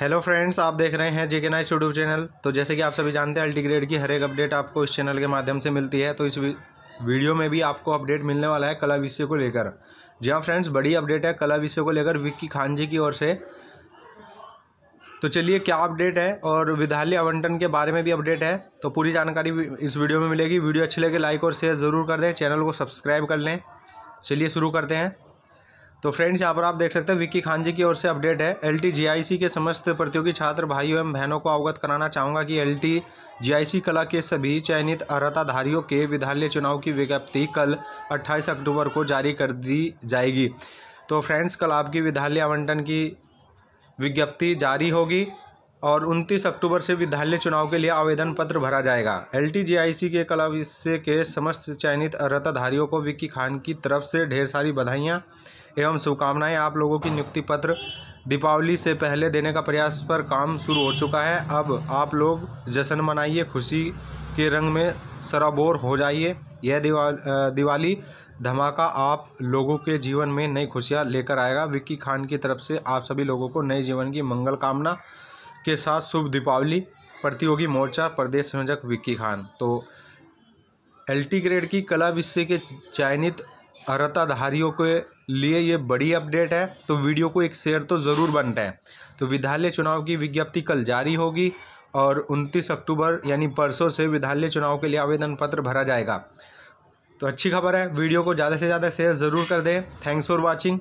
hello friends आप देख रहे हैं जेके नाइस यूट्यूब चैनल तो जैसे कि आप सभी जानते हैं अल्टीग्रेड की हर एक अपडेट आपको इस चैनल के माध्यम से मिलती है तो इस वीडियो में भी आपको अपडेट मिलने वाला है कला विषय को लेकर जी हाँ फ्रेंड्स बड़ी अपडेट है कला विषय को लेकर विक्की खान जी की ओर से तो चलिए क्या अपडेट है और विद्यालय आवंटन के बारे में भी अपडेट है तो पूरी जानकारी इस वीडियो में मिलेगी वीडियो अच्छी लगे लाइक और शेयर ज़रूर कर दें चैनल को सब्सक्राइब कर लें चलिए शुरू करते हैं तो फ्रेंड्स यहाँ पर आप देख सकते हैं विक्की खान जी की ओर से अपडेट है एल टी के समस्त प्रतियोगी छात्र भाइयों एवं बहनों को अवगत कराना चाहूँगा कि एल टी कला के सभी चयनित अर्ताधारियों के विद्यालय चुनाव की विज्ञप्ति कल 28 अक्टूबर को जारी कर दी जाएगी तो फ्रेंड्स कल आपकी विद्यालय आवंटन की विज्ञप्ति जारी होगी और 29 अक्टूबर से विद्यालय चुनाव के लिए आवेदन पत्र भरा जाएगा एल के कला विषय के समस्त चयनित अर्ताधारियों को विक्की खान की तरफ से ढेर सारी बधाइयाँ एवं शुभकामनाएं आप लोगों की नियुक्ति पत्र दीपावली से पहले देने का प्रयास पर काम शुरू हो चुका है अब आप लोग जश्न मनाइए खुशी के रंग में सराबोर हो जाइए यह दिवाल दिवाली धमाका आप लोगों के जीवन में नई खुशियाँ लेकर आएगा विक्की खान की तरफ से आप सभी लोगों को नए जीवन की मंगल कामना के साथ शुभ दीपावली प्रतियोगी मोर्चा प्रदेश संयोजक विक्की खान तो एल्टी ग्रेड की कला विषय के चयनित अर्ताधारियों के लिए ये बड़ी अपडेट है तो वीडियो को एक शेयर तो ज़रूर बनता है तो विद्यालय चुनाव की विज्ञप्ति कल जारी होगी और 29 अक्टूबर यानी परसों से विद्यालय चुनाव के लिए आवेदन पत्र भरा जाएगा तो अच्छी खबर है वीडियो को ज़्यादा से ज़्यादा शेयर ज़रूर कर दें थैंक्स फॉर वॉचिंग